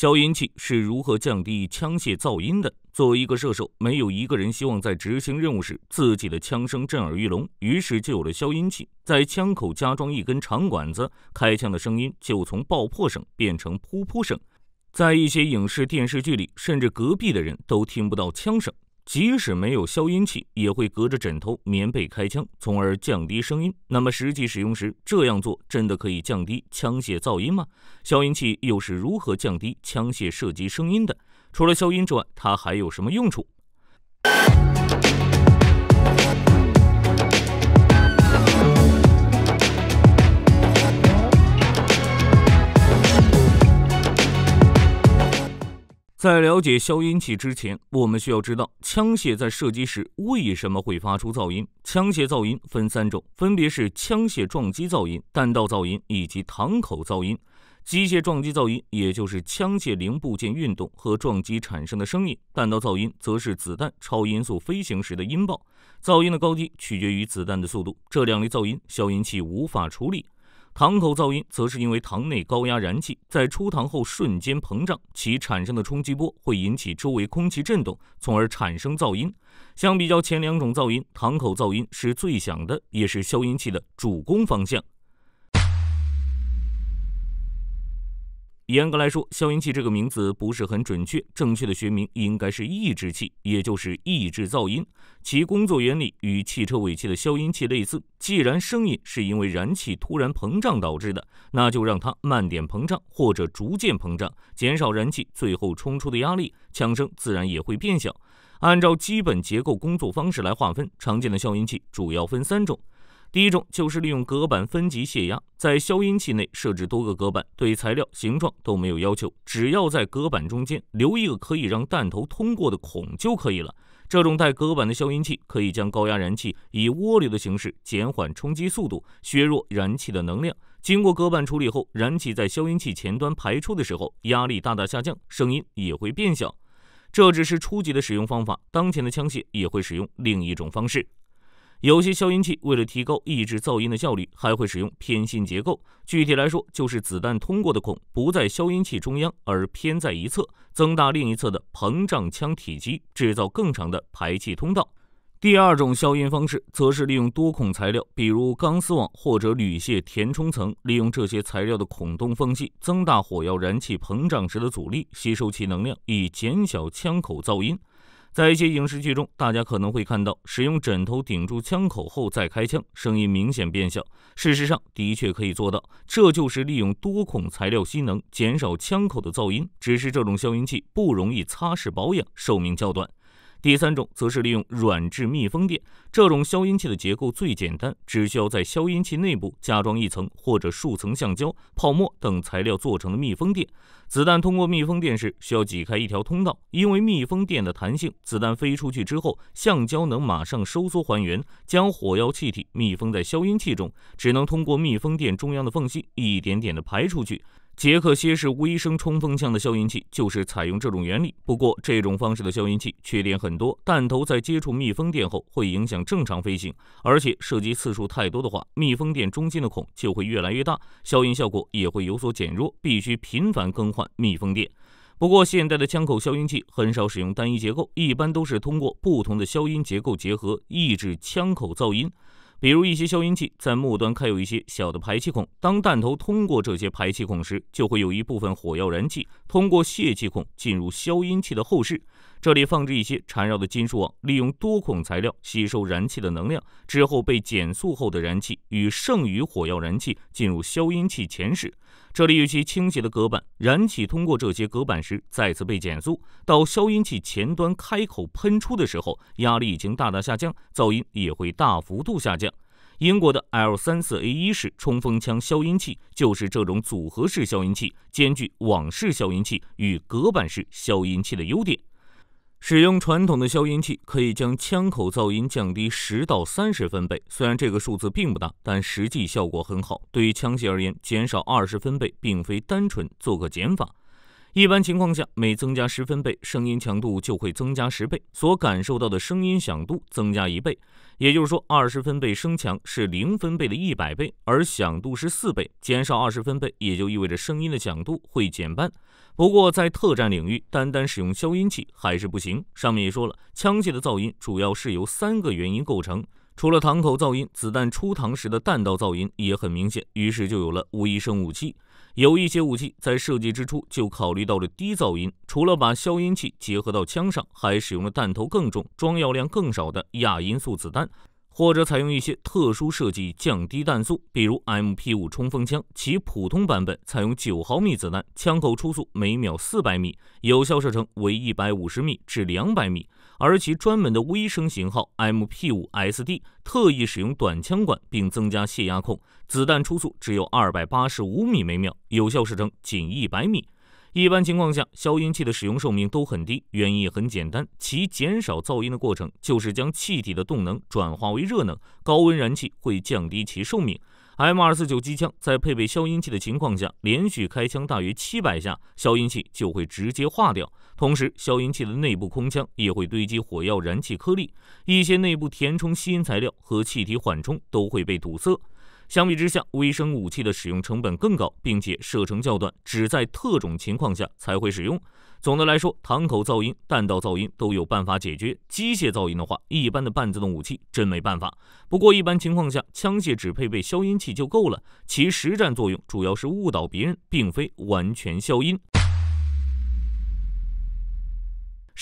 消音器是如何降低枪械噪音的？作为一个射手，没有一个人希望在执行任务时自己的枪声震耳欲聋，于是就有了消音器。在枪口加装一根长管子，开枪的声音就从爆破声变成噗噗声。在一些影视电视剧里，甚至隔壁的人都听不到枪声。即使没有消音器，也会隔着枕头、棉被开枪，从而降低声音。那么实际使用时，这样做真的可以降低枪械噪音吗？消音器又是如何降低枪械射击声音的？除了消音之外，它还有什么用处？在了解消音器之前，我们需要知道枪械在射击时为什么会发出噪音。枪械噪音分三种，分别是枪械撞击噪音、弹道噪音以及膛口噪音。机械撞击噪音，也就是枪械零部件运动和撞击产生的声音；弹道噪音，则是子弹超音速飞行时的音爆。噪音的高低取决于子弹的速度。这两类噪音，消音器无法处理。膛口噪音则是因为膛内高压燃气在出膛后瞬间膨胀，其产生的冲击波会引起周围空气震动，从而产生噪音。相比较前两种噪音，膛口噪音是最响的，也是消音器的主攻方向。严格来说，消音器这个名字不是很准确，正确的学名应该是抑制器，也就是抑制噪音。其工作原理与汽车尾气的消音器类似。既然声音是因为燃气突然膨胀导致的，那就让它慢点膨胀或者逐渐膨胀，减少燃气最后冲出的压力，枪声自然也会变小。按照基本结构、工作方式来划分，常见的消音器主要分三种。第一种就是利用隔板分级泄压，在消音器内设置多个隔板，对材料形状都没有要求，只要在隔板中间留一个可以让弹头通过的孔就可以了。这种带隔板的消音器可以将高压燃气以涡流的形式减缓冲击速度，削弱燃气的能量。经过隔板处理后，燃气在消音器前端排出的时候，压力大大下降，声音也会变小。这只是初级的使用方法，当前的枪械也会使用另一种方式。有些消音器为了提高抑制噪音的效率，还会使用偏心结构。具体来说，就是子弹通过的孔不在消音器中央，而偏在一侧，增大另一侧的膨胀腔体积，制造更长的排气通道。第二种消音方式，则是利用多孔材料，比如钢丝网或者铝屑填充层，利用这些材料的孔洞缝隙，增大火药燃气膨胀时的阻力，吸收其能量，以减小枪口噪音。在一些影视剧中，大家可能会看到使用枕头顶住枪口后再开枪，声音明显变小。事实上，的确可以做到，这就是利用多孔材料吸能，减少枪口的噪音。只是这种消音器不容易擦拭保养，寿命较短。第三种则是利用软质密封垫。这种消音器的结构最简单，只需要在消音器内部加装一层或者数层橡胶、泡沫等材料做成的密封垫。子弹通过密封垫时，需要挤开一条通道，因为密封垫的弹性，子弹飞出去之后，橡胶能马上收缩还原，将火药气体密封在消音器中，只能通过密封垫中央的缝隙一点点地排出去。杰克西式微声冲锋枪的消音器就是采用这种原理，不过这种方式的消音器缺点很多，弹头在接触密封垫后会影响正常飞行，而且射击次数太多的话，密封垫中间的孔就会越来越大，消音效果也会有所减弱，必须频繁更换密封垫。不过现代的枪口消音器很少使用单一结构，一般都是通过不同的消音结构结合，抑制枪口噪音。比如一些消音器在末端开有一些小的排气孔，当弹头通过这些排气孔时，就会有一部分火药燃气通过泄气孔进入消音器的后室。这里放置一些缠绕的金属网，利用多孔材料吸收燃气的能量，之后被减速后的燃气与剩余火药燃气进入消音器前室。这里有些倾斜的隔板，燃气通过这些隔板时再次被减速。到消音器前端开口喷出的时候，压力已经大大下降，噪音也会大幅度下降。英国的 L 三四 A 一式冲锋枪消音器就是这种组合式消音器，兼具网式消音器与隔板式消音器的优点。使用传统的消音器可以将枪口噪音降低十到三十分贝，虽然这个数字并不大，但实际效果很好。对于枪械而言，减少二十分贝并非单纯做个减法。一般情况下，每增加十分贝，声音强度就会增加十倍，所感受到的声音响度增加一倍。也就是说，二十分贝声强是零分贝的一百倍，而响度是四倍。减少二十分贝，也就意味着声音的响度会减半。不过，在特战领域，单单使用消音器还是不行。上面也说了，枪械的噪音主要是由三个原因构成，除了膛口噪音，子弹出膛时的弹道噪音也很明显。于是就有了无一声武器。有一些武器在设计之初就考虑到了低噪音，除了把消音器结合到枪上，还使用了弹头更重、装药量更少的亚音速子弹。或者采用一些特殊设计降低弹速，比如 MP5 冲锋枪，其普通版本采用九毫米子弹，枪口初速每秒四百米，有效射程为一百五十米至两百米；而其专门的微声型号 MP5 SD，特意使用短枪管并增加泄压控，子弹初速只有二百八十五米每秒，有效射程仅一百米。一般情况下，消音器的使用寿命都很低，原因也很简单，其减少噪音的过程就是将气体的动能转化为热能，高温燃气会降低其寿命。M 二四九机枪在配备消音器的情况下，连续开枪大约七百下，消音器就会直接化掉。同时，消音器的内部空腔也会堆积火药燃气颗粒，一些内部填充吸音材料和气体缓冲都会被堵塞。相比之下，微声武器的使用成本更高，并且射程较短，只在特种情况下才会使用。总的来说，膛口噪音、弹道噪音都有办法解决。机械噪音的话，一般的半自动武器真没办法。不过，一般情况下，枪械只配备消音器就够了。其实战作用主要是误导别人，并非完全消音。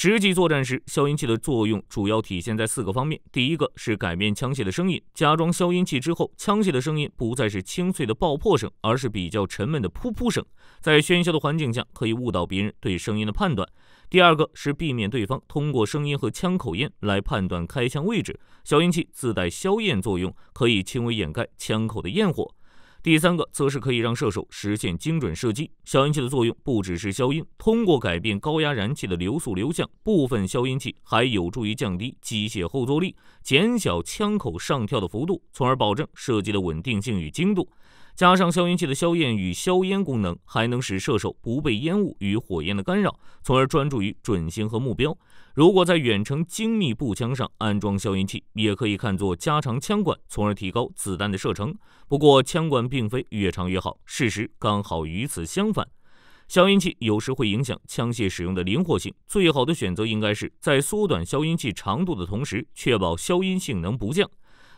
实际作战时，消音器的作用主要体现在四个方面。第一个是改变枪械的声音，加装消音器之后，枪械的声音不再是清脆的爆破声，而是比较沉闷的噗噗声，在喧嚣的环境下，可以误导别人对声音的判断。第二个是避免对方通过声音和枪口音来判断开枪位置，消音器自带消焰作用，可以轻微掩盖枪口的焰火。第三个则是可以让射手实现精准射击。消音器的作用不只是消音，通过改变高压燃气的流速、流向，部分消音器还有助于降低机械后坐力，减小枪口上跳的幅度，从而保证射击的稳定性与精度。加上消音器的消焰与消烟功能，还能使射手不被烟雾与火焰的干扰，从而专注于准星和目标。如果在远程精密步枪上安装消音器，也可以看作加长枪管，从而提高子弹的射程。不过，枪管并非越长越好，事实刚好与此相反。消音器有时会影响枪械使用的灵活性，最好的选择应该是，在缩短消音器长度的同时，确保消音性能不降。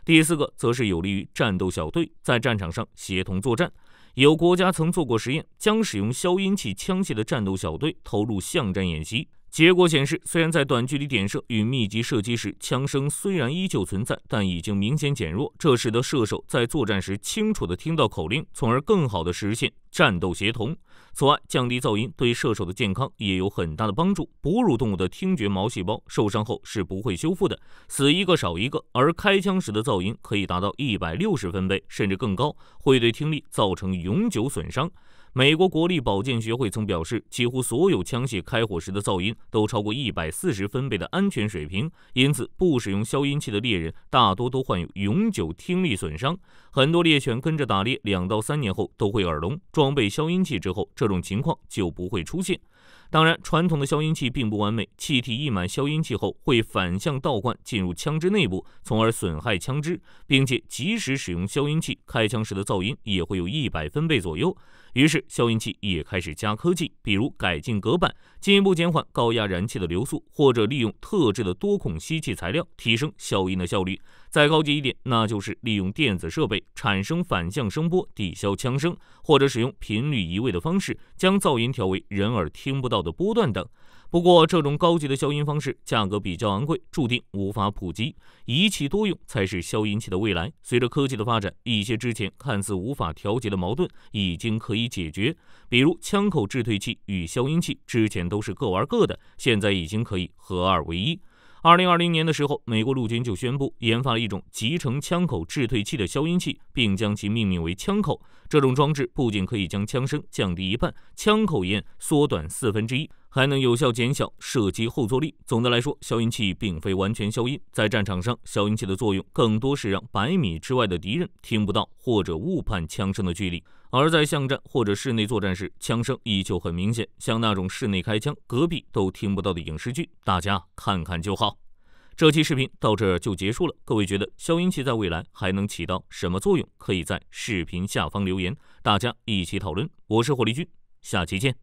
第四个，则是有利于战斗小队在战场上协同作战。有国家曾做过实验，将使用消音器枪械的战斗小队投入巷战演习。结果显示，虽然在短距离点射与密集射击时，枪声虽然依旧存在，但已经明显减弱。这使得射手在作战时清楚地听到口令，从而更好地实现战斗协同。此外，降低噪音对射手的健康也有很大的帮助。哺乳动物的听觉毛细胞受伤后是不会修复的，死一个少一个。而开枪时的噪音可以达到一百六十分贝，甚至更高，会对听力造成永久损伤。美国国立保健学会曾表示，几乎所有枪械开火时的噪音都超过一百四十分贝的安全水平，因此不使用消音器的猎人大多都患有永久听力损伤。很多猎犬跟着打猎两到三年后都会耳聋，装备消音器之后，这种情况就不会出现。当然，传统的消音器并不完美。气体溢满消音器后会反向倒灌进入枪支内部，从而损害枪支，并且即使使用消音器，开枪时的噪音也会有一百分贝左右。于是，消音器也开始加科技，比如改进隔板，进一步减缓高压燃气的流速，或者利用特制的多孔吸气材料，提升消音的效率。再高级一点，那就是利用电子设备产生反向声波抵消枪声，或者使用频率移位的方式将噪音调为人耳听不到的波段等。不过，这种高级的消音方式价格比较昂贵，注定无法普及。一器多用才是消音器的未来。随着科技的发展，一些之前看似无法调节的矛盾已经可以解决，比如枪口制退器与消音器之前都是各玩各的，现在已经可以合二为一。二零二零年的时候，美国陆军就宣布研发了一种集成枪口制退器的消音器，并将其命名为“枪口”。这种装置不仅可以将枪声降低一半，枪口也缩短四分之一。还能有效减小射击后坐力。总的来说，消音器并非完全消音，在战场上，消音器的作用更多是让百米之外的敌人听不到或者误判枪声的距离。而在巷战或者室内作战时，枪声依旧很明显。像那种室内开枪，隔壁都听不到的影视剧，大家看看就好。这期视频到这就结束了。各位觉得消音器在未来还能起到什么作用？可以在视频下方留言，大家一起讨论。我是火力军，下期见。